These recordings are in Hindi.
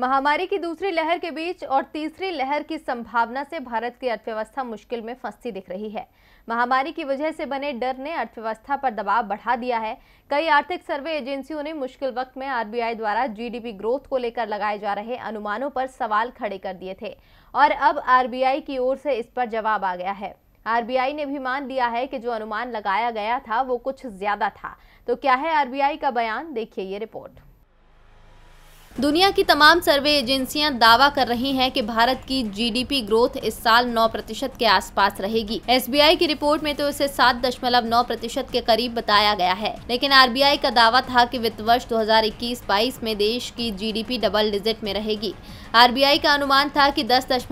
महामारी की दूसरी लहर के बीच और तीसरी लहर की संभावना से भारत की अर्थव्यवस्था मुश्किल में फंसती दिख रही है महामारी की वजह से बने डर ने अर्थव्यवस्था पर दबाव बढ़ा दिया है कई आर्थिक सर्वे एजेंसियों ने मुश्किल वक्त में आरबीआई द्वारा जीडीपी ग्रोथ को लेकर लगाए जा रहे अनुमानों पर सवाल खड़े कर दिए थे और अब आर की ओर से इस पर जवाब आ गया है आर ने भी मान लिया है कि जो अनुमान लगाया गया था वो कुछ ज्यादा था तो क्या है आर का बयान देखिए ये रिपोर्ट दुनिया की तमाम सर्वे एजेंसियां दावा कर रही हैं कि भारत की जीडीपी ग्रोथ इस साल 9 प्रतिशत के आसपास रहेगी एसबीआई की रिपोर्ट में तो इसे 7.9 प्रतिशत के करीब बताया गया है लेकिन आरबीआई का दावा था कि वित्त वर्ष 2021-22 में देश की जीडीपी डबल डिजिट में रहेगी आरबीआई का अनुमान था कि 10.5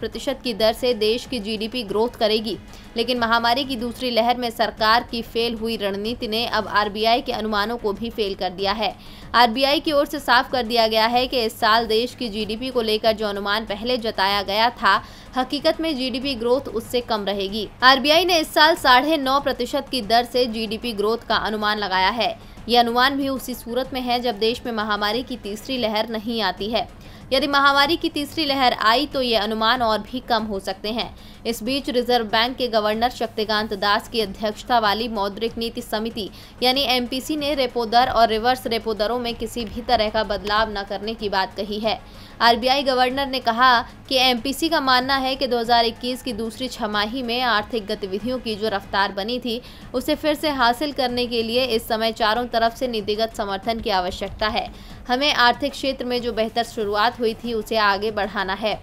प्रतिशत की दर से देश की जीडीपी ग्रोथ करेगी लेकिन महामारी की दूसरी लहर में सरकार की फेल हुई रणनीति ने अब आरबीआई के अनुमानों को भी फेल कर दिया है आरबीआई की ओर से साफ कर दिया दिया गया है कि इस साल देश की जीडीपी को लेकर जो अनुमान पहले जताया गया था हकीकत में जीडीपी ग्रोथ उससे कम रहेगी आरबीआई ने इस साल साढ़े नौ प्रतिशत की दर से जीडीपी ग्रोथ का अनुमान लगाया है यह अनुमान भी उसी सूरत में है जब देश में महामारी की तीसरी लहर नहीं आती है यदि महामारी की तीसरी लहर आई तो ये अनुमान और भी कम हो सकते हैं इस बीच रिजर्व बैंक के गवर्नर शक्तिकांत दास की अध्यक्षता वाली मौद्रिक नीति समिति यानी एमपीसी ने रेपो दर और रिवर्स रेपो दरों में किसी भी तरह का बदलाव न करने की बात कही है आरबीआई गवर्नर ने कहा कि एमपीसी का मानना है कि 2021 की दूसरी छमाही में आर्थिक गतिविधियों की जो रफ्तार बनी थी उसे फिर से हासिल करने के लिए इस समय चारों तरफ से नीतिगत समर्थन की आवश्यकता है हमें आर्थिक क्षेत्र में जो बेहतर शुरुआत हुई थी उसे आगे बढ़ाना है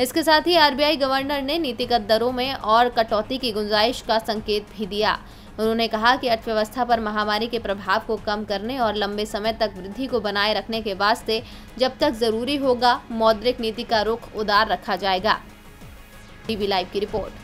इसके साथ ही आरबीआई गवर्नर ने नीतिगत दरों में और कटौती की गुंजाइश का संकेत भी दिया उन्होंने कहा कि अर्थव्यवस्था पर महामारी के प्रभाव को कम करने और लंबे समय तक वृद्धि को बनाए रखने के वास्ते जब तक जरूरी होगा मौद्रिक नीति का रुख उदार रखा जाएगा टीवी लाइव की रिपोर्ट